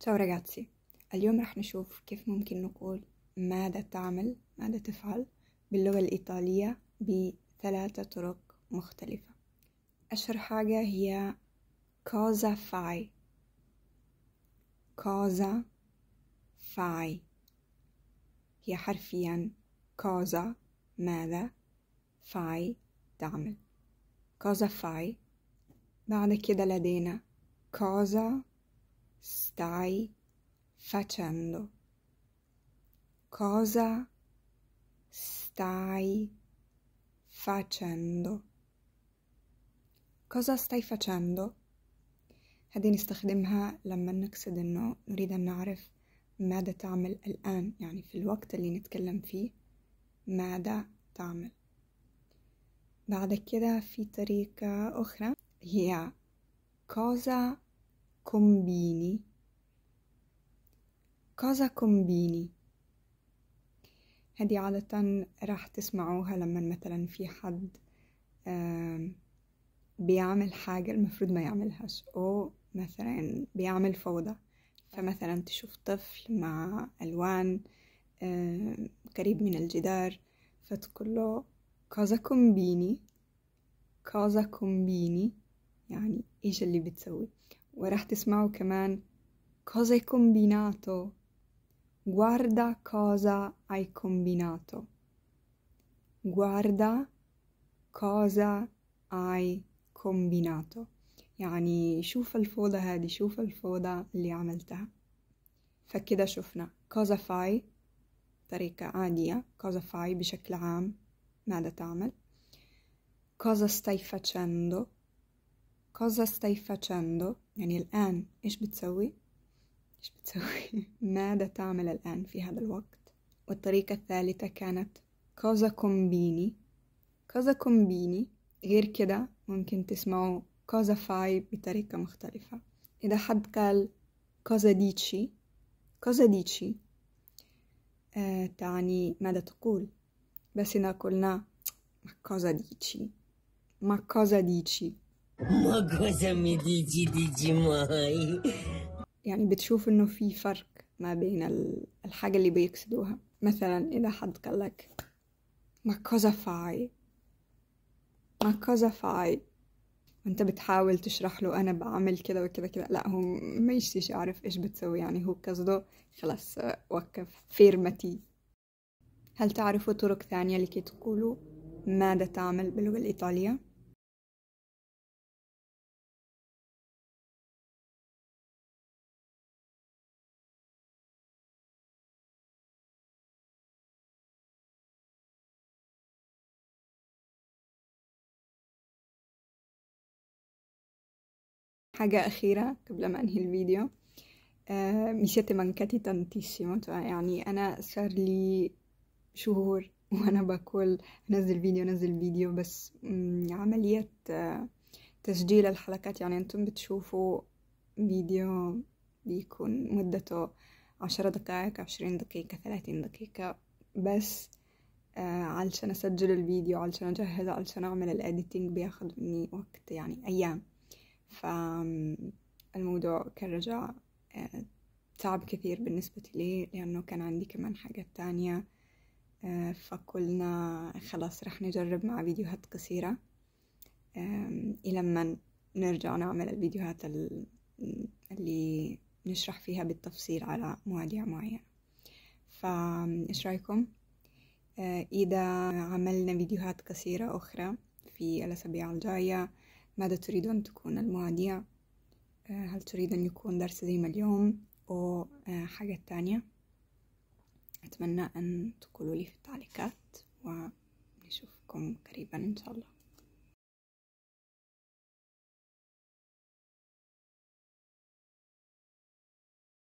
تشاو ragazzi, اليوم راح نشوف كيف ممكن نقول ماذا تعمل ماذا تفعل باللغة الإيطالية بثلاثة طرق مختلفة أشهر حاجة هي كوزا فاي كوزا فاي هي حرفيا كوزا ماذا فاي تعمل كوزا فاي بعد كده لدينا كوزا stai facendo? Cosa stai facendo? Cosa stai facendo? هذه نستخدمها لما نقصد أنه نريد أن نعرف ماذا تعمل الآن يعني في الوقت اللي نتكلم فيه ماذا تعمل بعد كده في طريقة أخرى هي cosa combini? Cosa combini? هذه عادة راح تسمعوها لما مثلا في حد بيعمل حاجة المفروض ما يعملهاش أو مثلا بيعمل فوضى فمثلا تشوف طفل مع ألوان قريب من الجدار فتقول له كازا كومبيني كازا كومبيني يعني إيش اللي بتسوي وراح تسمعوا كمان cosa hai combinato guarda cosa hai combinato guarda cosa hai combinato يعني شوف الفوضى هذه شوف الفوضى اللي عملتها فكده شفنا cosa fai طريقة عادية cosa fai بشكل عام ماذا تعمل cosa stai facendo cosa stai facendo يعني الآن إيش بتسوي؟ إيش بتسوي؟ ماذا تعمل الآن في هذا الوقت؟ والطريقة الثالثة كانت كوزا كومبيني كوزا كومبيني غير كده ممكن تسمعوا كوزا فاي بطريقة مختلفة إذا حد قال كوزا ديتشي كوزا ديتشي آه تعني ماذا تقول بس إذا قلنا ما كوزا ديتشي ما كوزا ديتشي يعني بتشوف انه في فرق ما بين الحاجة اللي بيقصدوها مثلا اذا حد قال لك ماكوزا فاي ماكوزا فاي وانت بتحاول تشرح له انا بعمل كده وكده كده لا هو ما يشتيش يعرف ايش بتسوي يعني هو قصده خلاص وقف فيرمتي هل تعرفوا طرق ثانية لكي تقولوا ماذا تعمل باللغة الإيطالية؟ حاجة أخيرة قبل ما أنهي الفيديو آه، مشيت مانكاتي تانتيسيمو يعني أنا صار لي شهور وأنا بقول أنزل فيديو أنزل فيديو بس عملية آه، تسجيل الحلقات يعني أنتم بتشوفوا فيديو بيكون مدته عشرة دقائق عشرين دقيقة ثلاثين دقيقة بس آه، علشان أسجل الفيديو علشان أجهز علشان أعمل الأديتينج بياخد مني وقت يعني أيام فالموضوع كان رجع صعب آه، كثير بالنسبة لي لأنه كان عندي كمان حاجات تانية آه، فقلنا خلاص رح نجرب مع فيديوهات قصيرة إلى ما نرجع نعمل الفيديوهات اللي نشرح فيها بالتفصيل على مواضيع معينة فإيش رأيكم؟ آه، إذا عملنا فيديوهات قصيرة أخرى في الأسابيع الجاية ماذا تريد أن تكون المواضيع آه، هل تريد أن يكون درس زي ما اليوم أو آه، حاجة تانية أتمنى أن تقولوا لي في التعليقات ونشوفكم قريبا إن شاء الله